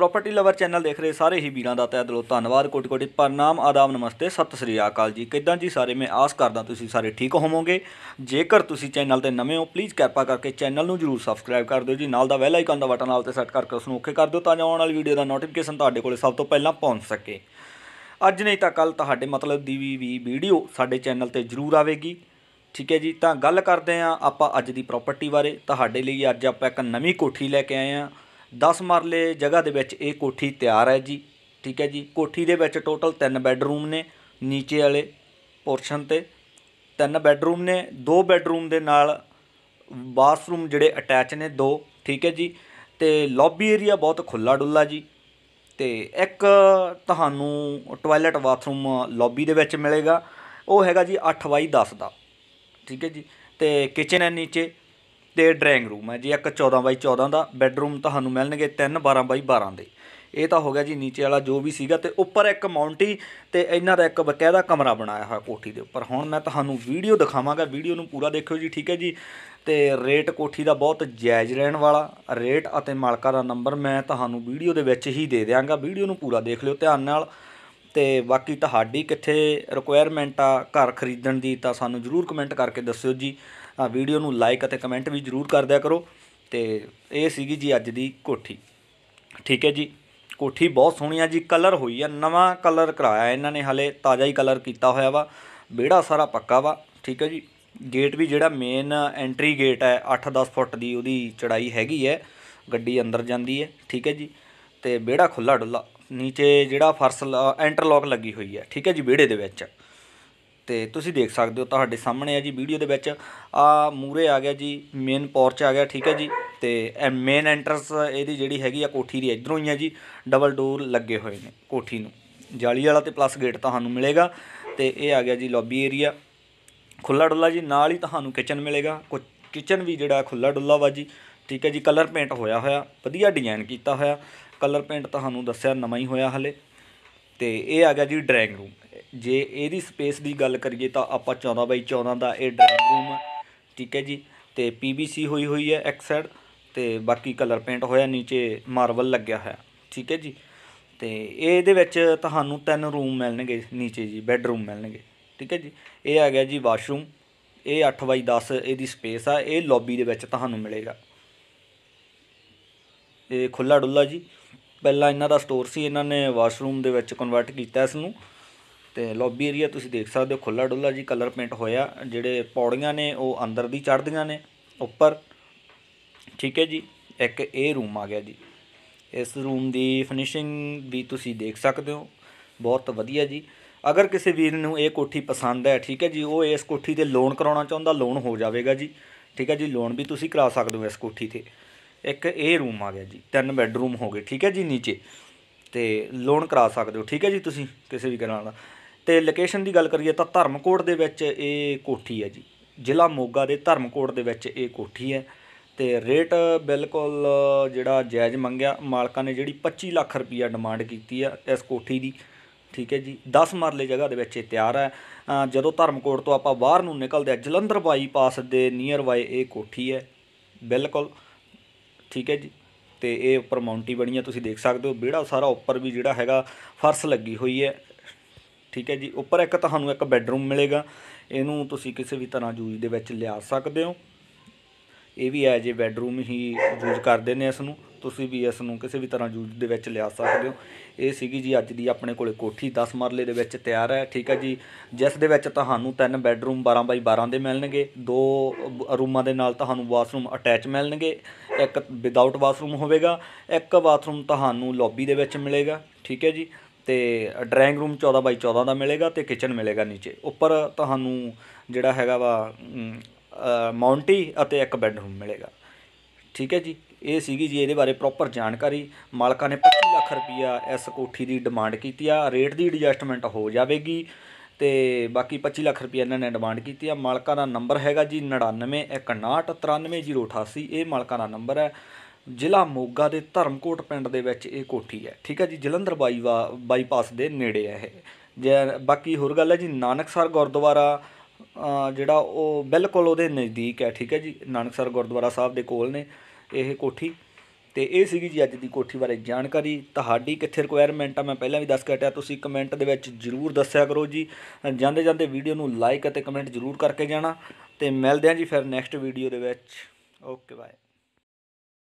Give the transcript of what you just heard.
property lover channel ਦੇਖ ਰਹੇ ਸਾਰੇ ਹੀ ਵੀਰਾਂ ਦਾ ਤਹਿ ਦਿਲੋਂ ਧੰਨਵਾਦ ਕੋਟ-ਕੋਟੀ ਪ੍ਰਣਾਮ ਆਦਾਬ ਨਮਸਤੇ ਸਤਿ ਸ੍ਰੀ ਅਕਾਲ ਜੀ ਕਿਦਾਂ ਜੀ ਸਾਰੇ ਮੈਂ ਆਸ ਕਰਦਾ ਤੁਸੀਂ ਸਾਰੇ ਠੀਕ ਹੋਵੋਗੇ ਜੇਕਰ ਤੁਸੀਂ ਚੈਨਲ ਤੇ ਨਵੇਂ ਹੋ ਪਲੀਜ਼ ਕਿਰਪਾ ਕਰਕੇ ਚੈਨਲ ਨੂੰ ਜਰੂਰ ਸਬਸਕ੍ਰਾਈਬ ਕਰ ਦਿਓ ਜੀ ਨਾਲ ਦਾ ਬੈਲ ਆਈਕਨ ਦਾ ਬਟਨ ਨਾਲ ਤੇ ਸੈੱਟ ਕਰਕੇ ਉਸ ਨੂੰ ਓਕੇ ਕਰ ਦਿਓ ਤਾਂ ਜੋ ਆਉਣ ਵਾਲੀ ਵੀਡੀਓ ਦਾ ਨੋਟੀਫਿਕੇਸ਼ਨ ਤੁਹਾਡੇ ਕੋਲੇ ਸਭ ਤੋਂ ਪਹਿਲਾਂ ਪਹੁੰਚ ਸਕੇ ਅੱਜ ਨਹੀਂ ਤਾਂ ਕੱਲ ਤੁਹਾਡੇ ਮਤਲਬ ਦੀ ਵੀ ਵੀਡੀਓ ਸਾਡੇ ਚੈਨਲ ਤੇ ਜਰੂਰ ਆਵੇਗੀ ਠੀਕ ਹੈ ਜੀ ਤਾਂ ਗੱਲ ਕਰਦੇ ਆਂ ਆਪਾਂ ਅੱਜ ਦੀ ਪ੍ਰਾਪਰਟੀ ਬਾਰੇ ਤੁਹਾਡੇ ਲਈ ਅੱਜ ਆਪਾਂ ਇੱਕ ਨਵੀਂ ਕੋਠੀ ਲੈ ਕੇ ਆਏ ਆਂ 10 ਮਰਲੇ ਜਗ੍ਹਾ ਦੇ ਵਿੱਚ ਇਹ ਕੋਠੀ ਤਿਆਰ ਹੈ ਜੀ ਠੀਕ ਹੈ ਜੀ ਕੋਠੀ ਦੇ ਵਿੱਚ ਟੋਟਲ 3 ਬੈੱਡਰੂਮ ਨੇ ਨੀਚੇ ਵਾਲੇ ਪੋਰਸ਼ਨ ਤੇ 3 ਬੈੱਡਰੂਮ ਨੇ 2 ਬੈੱਡਰੂਮ ਦੇ ਨਾਲ ਬਾਥਰੂਮ ਜਿਹੜੇ ਅਟੈਚ ਨੇ ਦੋ ਠੀਕ ਹੈ ਜੀ ਤੇ ਲੌਬੀ ਏਰੀਆ ਬਹੁਤ ਖੁੱਲਾ ਡੁੱਲਾ ਜੀ ਤੇ ਇੱਕ ਤੁਹਾਨੂੰ ਟਾਇਲਟ ਬਾਥਰੂਮ ਲੌਬੀ ਦੇ ਵਿੱਚ ਮਿਲੇਗਾ ਉਹ ਹੈਗਾ ਜੀ 8 ਬਾਈ 10 ਦਾ ਠੀਕ ਹੈ ਜੀ ਤੇ ਕਿਚਨ ਹੈ ਨੀਚੇ ਤੇ ਡਰਾਇੰਗ ਰੂਮ ਹੈ ਜੀ ਇੱਕ 14 ਬਾਈ 14 ਦਾ ਬੈੱਡਰੂਮ ਤੁਹਾਨੂੰ ਮਿਲਣਗੇ 3 12 ਬਾਈ 12 ਦੇ ਇਹ ਤਾਂ ਹੋ ਗਿਆ ਜੀ ਨੀਚੇ ਵਾਲਾ ਜੋ ਵੀ ਸੀਗਾ ਤੇ ਉੱਪਰ ਇੱਕ ਮਾਉਂਟੀ ਤੇ ਇਹਨਾਂ ਦਾ ਇੱਕ ਬਕਾਇਦਾ ਕਮਰਾ ਬਣਾਇਆ ਹੋਇਆ ਕੋਠੀ ਦੇ ਉੱਪਰ ਹੁਣ ਮੈਂ ਤੁਹਾਨੂੰ ਵੀਡੀਓ ਦਿਖਾਵਾਂਗਾ ਵੀਡੀਓ ਨੂੰ ਪੂਰਾ ਦੇਖਿਓ ਜੀ ਠੀਕ ਹੈ ਜੀ ਤੇ ਰੇਟ ਕੋਠੀ ਦਾ ਬਹੁਤ ਜਾਇਜ਼ ਰਹਿਣ ਵਾਲਾ ਰੇਟ ਅਤੇ ਮਾਲਕਾ ਦਾ ਨੰਬਰ ਮੈਂ ਤੁਹਾਨੂੰ ਵੀਡੀਓ ਦੇ ਵਿੱਚ ਹੀ ਦੇ ਦਿਆਂਗਾ ਵੀਡੀਓ ਨੂੰ ਪੂਰਾ ਦੇਖ ਲਿਓ ਧਿਆਨ ਨਾਲ ਤੇ ਬਾਕੀ ਤੁਹਾਡੀ ਕਿੱਥੇ ਰਿਕੁਆਇਰਮੈਂਟ ਆ ਘਰ ਖਰੀਦਣ ਦੀ ਤਾਂ ਸਾਨੂੰ ਜਰੂਰ ਕਮੈਂਟ ਕਰਕੇ ਦੱਸਿਓ ਜੀ ਆ ਵੀਡੀਓ ਨੂੰ ਲਾਈਕ ਅਤੇ ਕਮੈਂਟ ਵੀ ਜ਼ਰੂਰ ਕਰ ਦਿਆ ਕਰੋ ਤੇ ਇਹ ਸੀਗੀ ਜੀ ਅੱਜ ਦੀ ਕੋਠੀ ਠੀਕ ਹੈ ਜੀ ਕੋਠੀ ਬਹੁਤ ਸੋਹਣੀ ਆ ਜੀ ਕਲਰ ਹੋਈ ਆ ਨਵਾਂ ਕਲਰ ਕਰਾਇਆ ਇਹਨਾਂ ਨੇ ਹਲੇ ਤਾਜ਼ਾ ਹੀ ਕਲਰ ਕੀਤਾ ਹੋਇਆ ਵਾ ਵਿਹੜਾ ਸਾਰਾ ਪੱਕਾ ਵਾ ਠੀਕ ਹੈ ਜੀ ਗੇਟ ਵੀ ਜਿਹੜਾ ਮੇਨ ਐਂਟਰੀ ਗੇਟ ਹੈ 8-10 ਫੁੱਟ ਦੀ ਉਹਦੀ ਚੜਾਈ ਹੈਗੀ ਹੈ ਗੱਡੀ ਅੰਦਰ ਜਾਂਦੀ ਹੈ ਠੀਕ ਹੈ ਜੀ ਤੇ ਵਿਹੜਾ ਖੁੱਲਾ ਡੁੱਲਾ ਨੀਚੇ ਜਿਹੜਾ ਫਰਸ਼ ਇੰਟਰਲੌਕ ਲੱਗੀ ਹੋਈ ਹੈ ਠੀਕ ਹੈ ਜੀ ਵਿਹੜੇ ਦੇ ਵਿੱਚ ਤੇ ਤੁਸੀਂ ਦੇਖ ਸਕਦੇ ਹੋ ਤੁਹਾਡੇ ਸਾਹਮਣੇ ਆ ਜੀ ਵੀਡੀਓ ਦੇ ਵਿੱਚ ਆ ਮੂਰੇ ਆ ਗਿਆ ਜੀ ਮੇਨ ਪੋਰਚ ਆ ਗਿਆ ਠੀਕ ਹੈ ਜੀ ਤੇ ਇਹ ਮੇਨ ਐਂਟਰਸ ਇਹਦੀ ਜਿਹੜੀ ਹੈਗੀ ਆ ਕੋਠੀ ਦੀ ਇਧਰੋਂ ਹੀ ਆ ਜੀ ਡਬਲ ਡੋਰ ਲੱਗੇ ਹੋਏ ਨੇ ਕੋਠੀ ਨੂੰ ਜਾਲੀ ਵਾਲਾ ਤੇ ਪਲੱਸ ਗੇਟ ਤੁਹਾਨੂੰ ਮਿਲੇਗਾ ਤੇ ਇਹ ਆ ਗਿਆ ਜੀ ਲੌਬੀ ਏਰੀਆ ਖੁੱਲਾ ਡੁੱਲਾ ਜੀ ਨਾਲ ਹੀ ਤੁਹਾਨੂੰ ਕਿਚਨ ਮਿਲੇਗਾ ਕਿਚਨ ਵੀ ਜਿਹੜਾ ਖੁੱਲਾ ਡੁੱਲਾ ਵਾ ਜੀ ਠੀਕ ਹੈ ਜੀ ਕਲਰ ਪੇਂਟ ਹੋਇਆ ਹੋਇਆ ਵਧੀਆ ਡਿਜ਼ਾਈਨ ਕੀਤਾ ਹੋਇਆ ਕਲਰ ਪੇਂਟ ਤੁਹਾਨੂੰ ਦੱਸਿਆ ਨਵਾਂ ਹੀ ਹੋਇਆ ਹਲੇ ਤੇ ਇਹ ਆ ਗਿਆ ਜੀ ਡਰਾਇੰਗ ਰੂਮ ਜੇ ਇਹਦੀ ਸਪੇਸ ਦੀ ਗੱਲ ਕਰੀਏ ਤਾਂ ਆਪਾਂ 14 ਬਾਈ 14 ਦਾ ਇਹ ਡਰਾਇੰਗ ਰੂਮ ਠੀਕ ਹੈ ਜੀ ਤੇ ਪੀਵੀਸੀ ਹੋਈ ਹੋਈ ਹੈ ਇੱਕ ਸਾਈਡ ਤੇ ਬਾਕੀ ਕਲਰ ਪੇਂਟ ਹੋਇਆ ਨੀਚੇ ਮਾਰਬਲ ਲੱਗਿਆ ਹੋਇਆ ਠੀਕ ਹੈ ਜੀ ਤੇ ਇਹਦੇ ਵਿੱਚ ਤੁਹਾਨੂੰ ਤਿੰਨ ਰੂਮ ਮਿਲਣਗੇ ਨੀਚੇ ਜੀ ਬੈੱਡਰੂਮ ਮਿਲਣਗੇ ਠੀਕ ਹੈ ਜੀ ਇਹ ਆ ਗਿਆ ਜੀ ਵਾਸ਼ਰੂਮ ਇਹ 8x10 ਇਹਦੀ ਸਪੇਸ ਆ ਇਹ ਲੌਬੀ ਦੇ ਵਿੱਚ ਤੁਹਾਨੂੰ ਮਿਲੇਗਾ ਇਹ ਖੁੱਲਾ ਡੁੱਲਾ ਜੀ ਪਹਿਲਾਂ ਇਹਨਾਂ ਦਾ ਸਟੋਰ ਸੀ ਇਹਨਾਂ ਨੇ ਵਾਸ਼ਰੂਮ ਦੇ ਵਿੱਚ ਕਨਵਰਟ ਕੀਤਾ ਇਸ ਨੂੰ ਤੇ ਲੌਬੀ ਏਰੀਆ ਤੁਸੀਂ ਦੇਖ ਸਕਦੇ ਹੋ ਖੁੱਲਾ ਡੁੱਲਾ ਜੀ ਕਲਰ ਪੇਂਟ ਹੋਇਆ ਜਿਹੜੇ ਪੌੜੀਆਂ ਨੇ ਉਹ ਅੰਦਰ ਦੀ ਚੜਦੀਆਂ ਨੇ ਉੱਪਰ ਠੀਕ ਹੈ ਜੀ ਇੱਕ ਇਹ ਰੂਮ ਆ ਗਿਆ ਜੀ ਇਸ ਰੂਮ ਦੀ ਫਿਨਿਸ਼ਿੰਗ ਵੀ ਤੁਸੀਂ ਦੇਖ ਸਕਦੇ ਹੋ ਬਹੁਤ ਵਧੀਆ ਜੀ ਅਗਰ ਕਿਸੇ ਵੀਰ ਨੂੰ ਇਹ ਕੋਠੀ ਪਸੰਦ ਹੈ ਠੀਕ ਹੈ ਜੀ ਉਹ ਇਸ ਕੋਠੀ ਤੇ ਲੋਨ ਕਰਾਉਣਾ ਚਾਹੁੰਦਾ ਲੋਨ ਹੋ ਜਾਵੇਗਾ ਜੀ ਠੀਕ ਹੈ ਜੀ ਲੋਨ ਵੀ ਤੁਸੀਂ ਕਰਾ ਸਕਦੇ ਹੋ ਇਸ ਕੋਠੀ ਤੇ ਇੱਕ ਇਹ ਰੂਮ ਆ ਗਿਆ ਜੀ ਤਿੰਨ ਬੈੱਡਰੂਮ ਹੋ ਗਏ ਠੀਕ ਹੈ ਜੀ ਨੀਚੇ ਤੇ ਲੋਨ ਕਰਾ ਸਕਦੇ ਹੋ ਠੀਕ ਹੈ ਜੀ ਤੁਸੀਂ ਕਿਸੇ ਵੀ ਦਾ ਤੇ ਲੋਕੇਸ਼ਨ ਦੀ ਗੱਲ ਕਰੀਏ ਤਾਂ ਧਰਮਕੋਟ ਦੇ ਵਿੱਚ ਇਹ ਕੋਠੀ ਹੈ ਜੀ ਜ਼ਿਲ੍ਹਾ ਮੋਗਾ ਦੇ ਧਰਮਕੋਟ ਦੇ ਵਿੱਚ ਇਹ ਕੋਠੀ ਹੈ ਤੇ ਰੇਟ ਬਿਲਕੁਲ ਜਿਹੜਾ ਜਾਇਜ਼ ਮੰਗਿਆ ਮਾਲਕਾਂ ਨੇ ਜਿਹੜੀ 25 ਲੱਖ ਰੁਪਈਆ ਡਿਮਾਂਡ ਕੀਤੀ ਆ ਇਸ ਕੋਠੀ ਦੀ ਠੀਕ ਹੈ ਜੀ 10 ਮਰਲੇ ਜਗ੍ਹਾ ਦੇ ਵਿੱਚ ਇਹ ਤਿਆਰ ਹੈ ਜਦੋਂ ਧਰਮਕੋਟ ਤੋਂ ਆਪਾਂ ਬਾਹਰ ਨੂੰ ਨਿਕਲਦੇ ਆ ਜਲੰਧਰ ਬਾਈਪਾਸ ਦੇ ਨੀਅਰ ਬਾਈ ਇਹ ਕੋਠੀ ਹੈ ਬਿਲਕੁਲ ਠੀਕ ਹੈ ਜੀ ਤੇ ਇਹ ਉੱਪਰ ਮਾਉਂਟੀ ਬਣੀ ਆ ਤੁਸੀਂ ਦੇਖ ਸਕਦੇ ਹੋ ਵਿਹੜਾ ਸਾਰਾ ਉੱਪਰ ਵੀ ਜਿਹੜਾ ਹੈਗਾ ਫਰਸ਼ ਲੱਗੀ ਹੋਈ ਹੈ ਠੀਕ ਹੈ ਜੀ ਉੱਪਰ ਇੱਕ ਤੁਹਾਨੂੰ ਇੱਕ ਬੈੱਡਰੂਮ ਮਿਲੇਗਾ ਇਹਨੂੰ ਤੁਸੀਂ ਕਿਸੇ ਵੀ ਤਰ੍ਹਾਂ ਯੂਜ਼ ਦੇ ਵਿੱਚ ਲਿਆ ਸਕਦੇ ਹੋ ਇਹ ਵੀ ਹੈ ਜੇ ਬੈੱਡਰੂਮ ਹੀ ਯੂਜ਼ ਕਰਦੇ ਨੇ ਇਸ ਨੂੰ ਤੁਸੀਂ ਵੀ ਇਸ ਨੂੰ ਕਿਸੇ ਵੀ ਤਰ੍ਹਾਂ ਯੂਜ਼ ਦੇ ਵਿੱਚ ਲਿਆ ਸਕਦੇ ਹੋ ਇਹ ਸੀਗੀ ਜੀ ਅੱਜ ਦੀ ਆਪਣੇ ਕੋਲੇ ਕੋਠੀ 10 ਮਰਲੇ ਦੇ ਵਿੱਚ ਤਿਆਰ ਹੈ ਠੀਕ ਹੈ ਜੀ ਜਿਸ ਦੇ ਵਿੱਚ ਤੁਹਾਨੂੰ ਤਿੰਨ ਬੈੱਡਰੂਮ 12 ਬਾਈ 12 ਦੇ ਮਿਲਣਗੇ ਦੋ ਰੂਮਾਂ ਦੇ ਨਾਲ ਤੁਹਾਨੂੰ ਵਾਸ਼ਰੂਮ ਅਟੈਚ ਮਿਲਣਗੇ ਇੱਕ ਵਿਦਆਊਟ ਵਾਸ਼ਰੂਮ ਹੋਵੇਗਾ ਇੱਕ ਬਾਥਰੂਮ ਤੁਹਾਨੂੰ ਲੌਬੀ ਦੇ ਵਿੱਚ ਮਿਲੇਗਾ ਠੀਕ ਹੈ ਜੀ ਤੇ ਡਰਾਇੰਗ ਰੂਮ 14 ਬਾਈ 14 ਦਾ ਮਿਲੇਗਾ ਤੇ ਕਿਚਨ ਮਿਲੇਗਾ ਨੀਚੇ ਉੱਪਰ ਤੁਹਾਨੂੰ ਜਿਹੜਾ ਹੈਗਾ ਵਾ ਮਾਉਂਟੀ ਅਤੇ ਇੱਕ ਬੈੱਡਰੂਮ ਮਿਲੇਗਾ ਠੀਕ ਹੈ ਜੀ ਇਹ ਸੀਗੀ ਜੀ ਇਹਦੇ ਬਾਰੇ ਪ੍ਰੋਪਰ ਜਾਣਕਾਰੀ ਮਾਲਕਾਂ ਨੇ 25 ਲੱਖ ਰੁਪਇਆ ਇਸ ਕੋਠੀ ਦੀ ਡਿਮਾਂਡ ਕੀਤੀ ਆ ਰੇਟ ਦੀ ਐਡਜਸਟਮੈਂਟ ਹੋ ਜਾਵੇਗੀ ਤੇ ਬਾਕੀ 25 ਲੱਖ ਰੁਪਏ ਇਹਨਾਂ ਨੇ ਡਿਮਾਂਡ ਕੀਤੀ ਆ ਮਾਲਕਾਂ ਦਾ ਨੰਬਰ ਹੈਗਾ ਜੀ 9961593088 ਇਹ ਮਾਲਕਾਂ ਦਾ ਨੰਬਰ ਹੈ ਜ਼ਿਲ੍ਹਾ ਮੋਗਾ ਦੇ ਧਰਮਕੋਟ ਪਿੰਡ ਦੇ ਵਿੱਚ ਇਹ ਕੋਠੀ ਹੈ ਠੀਕ ਹੈ ਜੀ ਜਲੰਧਰ ਬਾਈਵਾ ਬਾਈਪਾਸ ਦੇ ਨੇੜੇ ਹੈ ਇਹ ਜੇ ਬਾਕੀ ਹੋਰ ਗੱਲ ਹੈ ਜੀ ਨਾਨਕਸਰ ਗੁਰਦੁਆਰਾ ਜਿਹੜਾ ਉਹ ਬਿਲਕੁਲ ਉਹਦੇ ਨਜ਼ਦੀਕ ਹੈ ਠੀਕ ਹੈ ਜੀ ਨਾਨਕਸਰ ਗੁਰਦੁਆਰਾ ਸਾਹਿਬ ਦੇ ਕੋਲ ਨੇ ਇਹ ਕੋਠੀ ਤੇ ਇਹ ਸੀਗੀ ਜੀ ਅੱਜ ਦੀ ਕੋਠੀ ਬਾਰੇ ਜਾਣਕਾਰੀ ਤੁਹਾਡੀ ਕਿੱਥੇ ਰਿਕੁਆਇਰਮੈਂਟ ਆ ਮੈਂ ਪਹਿਲਾਂ ਵੀ ਦੱਸ ਕੇ ਹਟਿਆ ਤੁਸੀਂ ਕਮੈਂਟ ਦੇ ਵਿੱਚ ਜਰੂਰ ਦੱਸਿਆ ਕਰੋ ਜੀ ਜਾਂਦੇ ਜਾਂਦੇ ਵੀਡੀਓ ਨੂੰ ਲਾਈਕ ਅਤੇ ਕਮੈਂਟ ਜਰੂਰ ਕਰਕੇ ਜਾਣਾ ਤੇ ਮਿਲਦੇ ਆਂ ਜੀ ਫਿਰ ਨੈਕਸਟ ਵੀਡੀਓ ਦੇ ਵਿੱਚ ਓਕੇ ਬਾਏ